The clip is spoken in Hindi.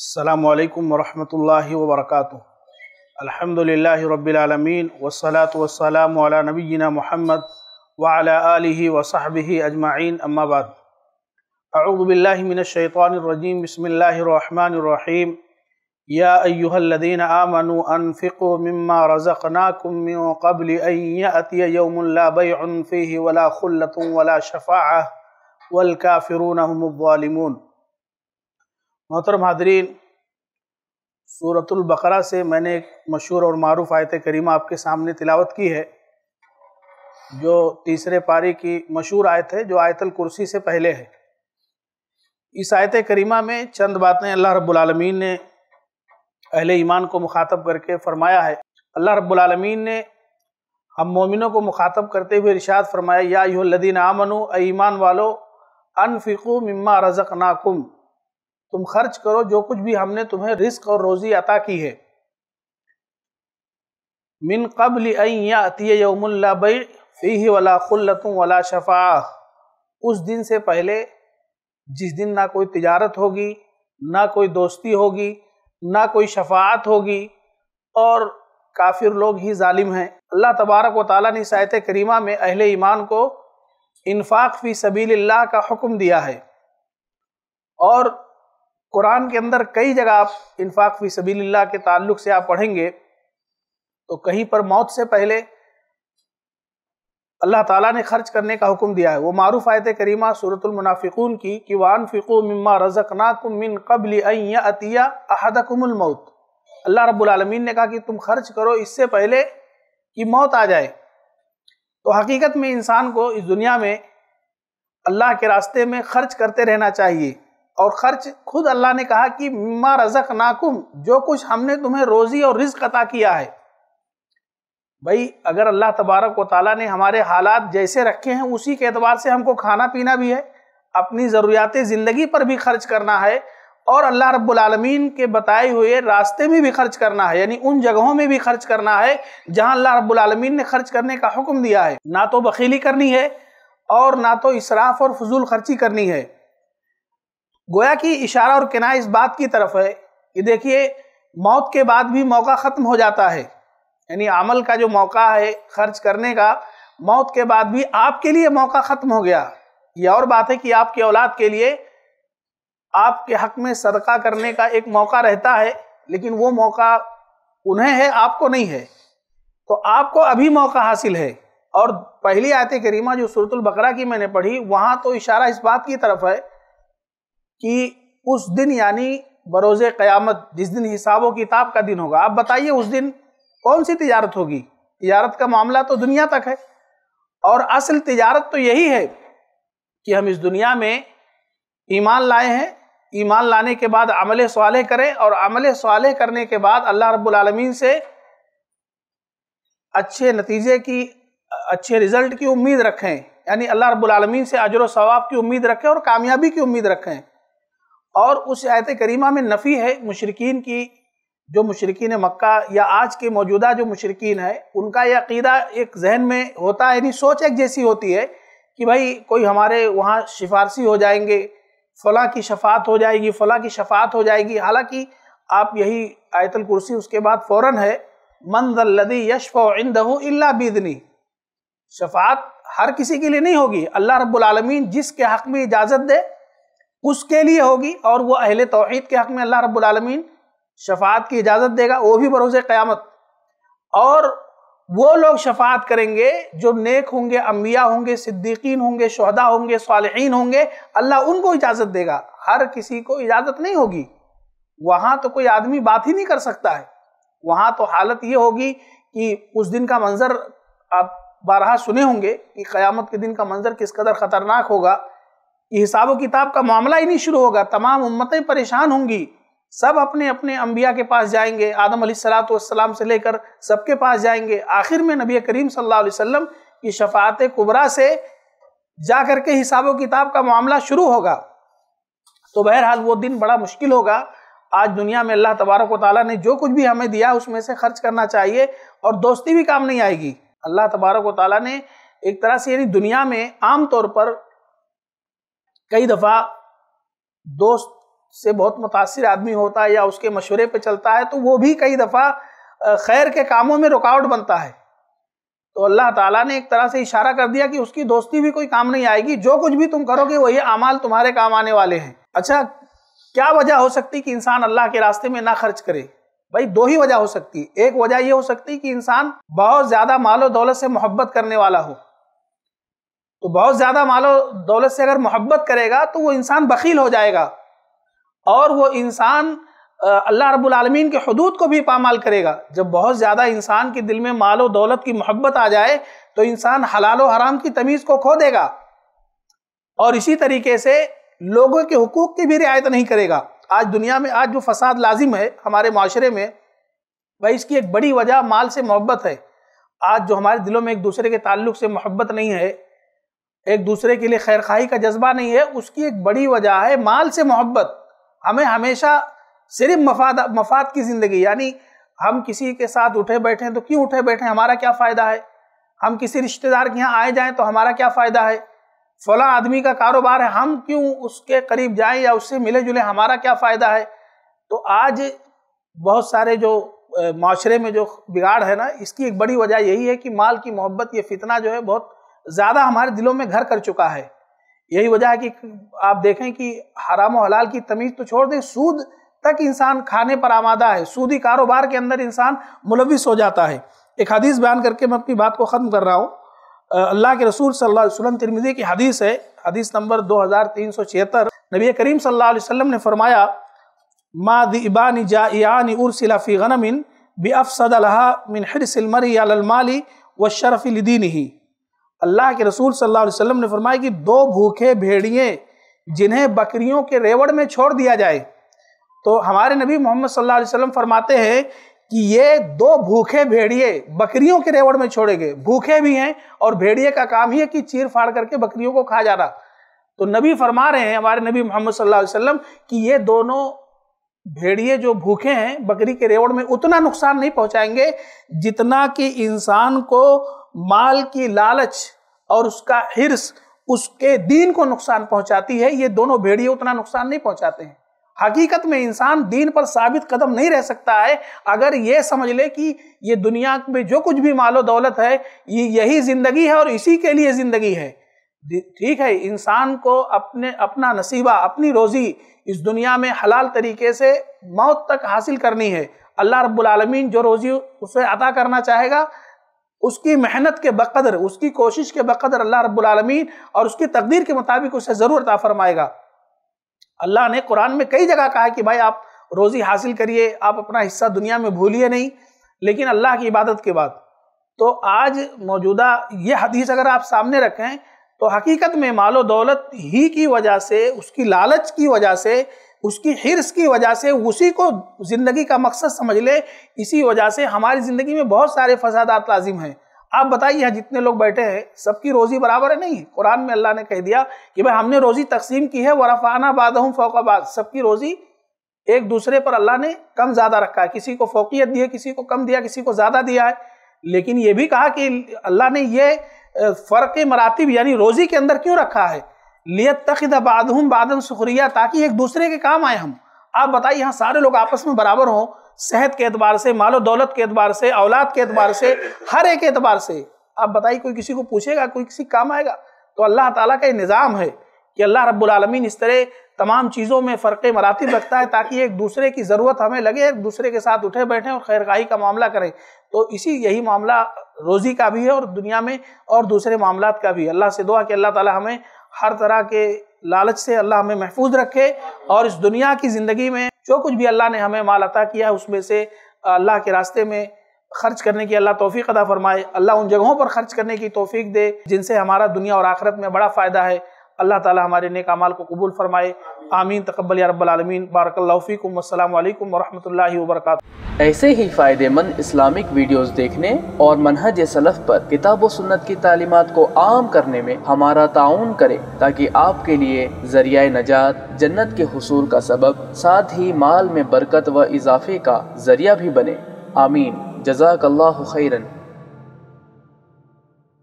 السلام عليكم ورحمة الله وبركاته الحمد لله رب العالمين والصلاة والسلام على نبينا محمد وعلى آله وصحبه أجمعين أما بعد أعوذ بالله من الشيطان الرجيم بسم الله الرحمن الرحيم يا أيها الذين آمنوا أنفقوا مما رزقناكم من قبل أن يأتي يوم لا بيع فيه ولا خلة ولا شفاعة والكافرون هم الظالمون मोहतरम हादरीन सूरतुल्बकरा से मैंने एक मशहूर और मरूफ आयत करीमा आपके सामने तिलावत की है जो तीसरे पारी की मशहूर आयत है जो आयतल कुर्सी से पहले है इस आयत करीमा में चंद बातें अल्लाह रब्बुलमीन ने अहले ईमान को मुखातब करके फरमाया है अल्लाह रब्बुलमीन ने हम मोमिनों को मुखातब करते हुए रिशात फरमाया यादीन आमनु ईमान वालो अनफिकु मम्मा रज़क नाकुम तुम खर्च करो जो कुछ भी हमने तुम्हें रिस्क और रोजी अता की है मिन कबल फ़ी वला खुल्लतुम वला शफा उस दिन से पहले जिस दिन ना कोई तिजारत होगी ना कोई दोस्ती होगी ना कोई शफात होगी और काफिर लोग ही जालिम हैं अल्लाह तबारक व ताली ने सायत करीमा में अहले ईमान को इन्फाक फ़ी सबील का हुक्म दिया है और कुरान के अंदर कई जगह आप इन्फाक फी सबील्ला के ताल्लुक से आप पढ़ेंगे तो कहीं पर मौत से पहले अल्लाह ताला ने खर्च करने का हुक्म दिया है वो मारूफ आयत करीमा सूरतुल मुनाफिकून की कि वान फिको मम्मा कुम मिन कबल अतिया अहद मौत अल्लाह रब्बुल ने कहा कि तुम खर्च करो इससे पहले कि मौत आ जाए तो हकीकत में इंसान को इस दुनिया में अल्लाह के रास्ते में खर्च करते रहना चाहिए और खर्च खुद अल्लाह ने कहा कि मा रजक नाकुम जो कुछ हमने तुम्हें रोज़ी और रिज़ अता किया है भाई अगर अल्लाह तबारक व ताली ने हमारे हालात जैसे रखे हैं उसी के अतबार से हमको खाना पीना भी है अपनी ज़रूरियात ज़िंदगी पर भी खर्च करना है और अल्लाह रब्बुलमीन के बताए हुए रास्ते में भी खर्च करना है यानी उन जगहों में भी खर्च करना है जहां अल्लाह रब्बुलमीन ने खर्च करने का हुक्म दिया है ना तो बखीली करनी है और ना तो इसराफ और फजूल खर्ची करनी है गोया कि इशारा और किनाय इस बात की तरफ है कि देखिए मौत के बाद भी मौका ख़त्म हो जाता है यानी अमल का जो मौका है खर्च करने का मौत के बाद भी आपके लिए मौका ख़त्म हो गया यह और बात है कि आपकी औलाद के लिए आपके हक में सदका करने का एक मौका रहता है लेकिन वो मौका उन्हें है आपको नहीं है तो आपको अभी मौका हासिल है और पहली आयत करीमा जो सूरतुल बकरा की मैंने पढ़ी वहाँ तो इशारा इस बात की तरफ है कि उस दिन यानी बरोज़ क़यामत जिस दिन हिसाब व किताब का दिन होगा आप बताइए उस दिन कौन सी तजारत होगी तजारत का मामला तो दुनिया तक है और असल तजारत तो यही है कि हम इस दुनिया में ईमान लाए हैं ईमान लाने के बाद अमल सवाले करें और अमल सवाले करने के बाद अल्लाह रब्लमीन से अच्छे नतीजे की अच्छे रिजल्ट की उम्मीद रखें यानी अल्लाह रब्लमीन से अजर सवाब की उम्मीद रखें और कामयाबी की उम्मीद रखें और उस आयत करीमा में नफ़ी है मुशरकिन की जो मुशरकिन मक्का या आज के मौजूदा जो मुशरकिन है उनका यह अकीदा एक जहन में होता है यानी सोच एक जैसी होती है कि भाई कोई हमारे वहाँ सिफारसी हो जाएंगे फला की शफात हो जाएगी फला की शफात हो जाएगी हालांकि आप यही आयतल कुर्सी उसके बाद फ़ौर है मंजल्लदी यशफ़ो इल्ला बिदनी शफात हर किसी के लिए नहीं होगी अल्लाह रब्बुल रबालमीन जिसके हक़ में इजाज़त दे उसके लिए होगी और वो अहले तोहहीद के हक में अल्लाह रब्बुलमीन शफात की इजाज़त देगा वो भी भरोसे क़्यामत और वो लोग शफात करेंगे जो नेक होंगे अम्बिया होंगे सिद्दीकीन होंगे शहदा होंगे सालहीन होंगे अल्लाह उनको इजाज़त देगा हर किसी को इजाज़त नहीं होगी वहाँ तो कोई आदमी बात ही नहीं कर सकता है वहाँ तो हालत ये होगी कि उस दिन का मंज़र आप बारहा सुने होंगे कि क़यामत के दिन का मंज़र किस कदर ख़तरनाक होगा ये हिसाब किताब का मामला ही नहीं शुरू होगा तमाम उम्मतें परेशान होंगी सब अपने अपने अम्बिया के पास जाएंगे आदम सलाम से लेकर सबके पास जाएंगे आखिर में नबी करीम सल्लल्लाहु अलैहि वसल्लम की शफात कुबरा से जा करके हिसाब किताब का मामला शुरू होगा तो बहरहाल वो दिन बड़ा मुश्किल होगा आज दुनिया में अल्लाह तबारक ताली ने जो कुछ भी हमें दिया उसमें से खर्च करना चाहिए और दोस्ती भी काम नहीं आएगी अल्लाह तबारक ताली ने एक तरह से यानी दुनिया में आम तौर पर कई दफा दोस्त से बहुत मुतासर आदमी होता है या उसके मशवरे पे चलता है तो वो भी कई दफा खैर के कामों में रुकावट बनता है तो अल्लाह ताला ने एक तरह से इशारा कर दिया कि उसकी दोस्ती भी कोई काम नहीं आएगी जो कुछ भी तुम करोगे वही अमाल तुम्हारे काम आने वाले हैं अच्छा क्या वजह हो सकती कि इंसान अल्लाह के रास्ते में ना खर्च करे भाई दो ही वजह हो सकती है एक वजह यह हो सकती कि इंसान बहुत ज्यादा मालो दौलत से मोहब्बत करने वाला हो तो बहुत ज़्यादा मालो दौलत से अगर मोहब्बत करेगा तो वो इंसान बकील हो जाएगा और वो इंसान अल्लाह रब्बुल आलमीन के हदूद को भी पामाल करेगा जब बहुत ज़्यादा इंसान के दिल में मालो दौलत की मोहब्बत आ जाए तो इंसान हलाल हराम की तमीज़ को खो देगा और इसी तरीके से लोगों के हकूक़ की भी रियायत नहीं करेगा आज दुनिया में आज जो फसाद लाजिम है हमारे माशरे में भाई इसकी एक बड़ी वजह माल से मोहब्बत है आज जो हमारे दिलों में एक दूसरे के ताल्लुक से मोहब्बत नहीं है एक दूसरे के लिए खैर खाई का जज्बा नहीं है उसकी एक बड़ी वजह है माल से मोहब्बत हमें हमेशा सिर्फ मफाद मफाद की ज़िंदगी यानी हम किसी के साथ उठे बैठे हैं तो क्यों उठे बैठे हैं हमारा क्या फ़ायदा है हम किसी रिश्तेदार के यहाँ आए जाएं तो हमारा क्या फ़ायदा है फला आदमी का कारोबार है हम क्यों उसके करीब जाएं या उससे मिले जुले हमारा क्या फ़ायदा है तो आज बहुत सारे जो माशरे में जो बिगाड़ है ना इसकी एक बड़ी वजह यही है कि माल की मोहब्बत ये फितना जो है बहुत ज़्यादा हमारे दिलों में घर कर चुका है यही वजह है कि आप देखें कि हराम और हलाल की तमीज़ तो छोड़ दें सूद तक इंसान खाने पर आमादा है सूदी कारोबार के अंदर इंसान मुलविस हो जाता है एक हदीस बयान करके मैं अपनी बात को ख़त्म कर रहा हूँ अल्लाह के रसूल सल्लल्लाहु अलैहि वसल्लम की हदीस है हदीस नंबर दो हज़ार तीन सौ छिहत्तर नबी करीम सल्लल्लाहु अलैहि वसल्लम ने फरमाया मा दिबान जायान उर्सिला फ़ी गनमिन बि अफ़सद मिन हरसिलमरी अलमाली व शरफ़ लदीन ही अल्लाह के रसूल सल्लल्लाहु अलैहि वसल्लम ने फरमाया कि दो भूखे भेड़िए जिन्हें बकरियों के रेवड़ में छोड़ दिया जाए तो हमारे नबी मोहम्मद सल्लल्लाहु अलैहि वसल्लम फरमाते हैं कि ये दो भूखे भेड़िए बकरियों के रेवड़ में छोड़े गए भूखे भी हैं और भेड़िए का काम ही है कि चीर फाड़ करके बकरियों को खा जा रहा तो नबी फरमा रहे हैं हमारे नबी मोहम्मद सल्लल्लाहु अलैहि वसल्लम कि ये दोनों भेड़िए जो भूखे हैं बकरी के रेवड़ में उतना नुकसान नहीं पहुंचाएंगे जितना कि इंसान को माल की लालच और उसका हिर्स उसके दीन को नुकसान पहुंचाती है ये दोनों भेड़िए उतना नुकसान नहीं पहुंचाते हैं हकीकत में इंसान दीन पर साबित कदम नहीं रह सकता है अगर ये समझ ले कि ये दुनिया में जो कुछ भी मालो दौलत है ये यही जिंदगी है और इसी के लिए जिंदगी है ठीक है इंसान को अपने अपना नसीबा अपनी रोज़ी इस दुनिया में हलाल तरीके से मौत तक हासिल करनी है अल्लाह रब्बुल आलमीन जो रोज़ी उसे अदा करना चाहेगा उसकी मेहनत के बकदर उसकी कोशिश के बकदर अल्लाह रब्बुल रबालमीन और उसकी तकदीर के मुताबिक उसे ज़रूर ता फरमाएगा अल्लाह ने कुरान में कई जगह कहा कि भाई आप रोज़ी हासिल करिए आप अपना हिस्सा दुनिया में भूलिए नहीं लेकिन अल्लाह की इबादत के बाद तो आज मौजूदा ये हदीस अगर आप सामने रखें तो हकीकत में मालो दौलत ही की वजह से उसकी लालच की वजह से उसकी हिरस की वजह से उसी को जिंदगी का मकसद समझ ले इसी वजह से हमारी जिंदगी में बहुत सारे फसादात लाजिम हैं आप बताइए यहाँ जितने लोग बैठे हैं सबकी रोज़ी बराबर है नहीं कुरान में अल्लाह ने कह दिया कि भाई हमने रोज़ी तकसीम की है वरफाना बाद हूँ फ़ोकाबाद सबकी रोज़ी एक दूसरे पर अल्लाह ने कम ज़्यादा रखा है किसी को फोकियत दी है किसी को कम दिया किसी को ज़्यादा दिया है लेकिन ये भी कहा कि अल्लाह ने ये फ़र्क मरातब यानी रोज़ी के अंदर क्यों रखा है लियत तखिद बादहम बादन सुखरिया ताकि एक दूसरे के काम आए हम आप बताइए यहाँ सारे लोग आपस में बराबर हों सेहत के एतबार से मालो दौलत के एतबार से औलाद के एतबार से हर एक एतबार से आप बताइए कोई किसी को पूछेगा कोई किसी काम आएगा तो अल्लाह ताला का ये निज़ाम है कि अल्लाह रब्बुल इस तरह तमाम चीज़ों में फ़र्क मरातब रखता है ताकि एक दूसरे की ज़रूरत हमें लगे एक दूसरे के साथ उठे बैठे और खैरगाही का मामला करें तो इसी यही मामला रोज़ी का भी है और दुनिया में और दूसरे मामला का भी अल्लाह से दुआ कि अल्लाह ताला हमें हर तरह के लालच से अल्लाह हमें महफूज रखे और इस दुनिया की ज़िंदगी में जो कुछ भी अल्लाह ने हमें माल अता किया है उसमें से अल्लाह के रास्ते में खर्च करने की अल्लाह तोफ़ी अदा फरमाए अल्लाह उन जगहों पर खर्च करने की तोफ़ी दे जिनसे हमारा दुनिया और आखरत में बड़ा फ़ायदा है अल्लाह ताली हमारे नेक को कबूल फरमाए आमीन तकबल रबालमीन बारकल्लाफ़ीकम वरहमल वर्क ऐसे ही फ़ायदेमंद इस्लामिक वीडियोस देखने और मनहज सलफ़ पर किताब सुन्नत की तालीमत को आम करने में हमारा ताउन करें ताकि आपके लिए जरिया नजात जन्नत के हसूल का सबब साथ ही माल में बरकत व इजाफे का जरिया भी बने आमीन जजाकल्ला खैरन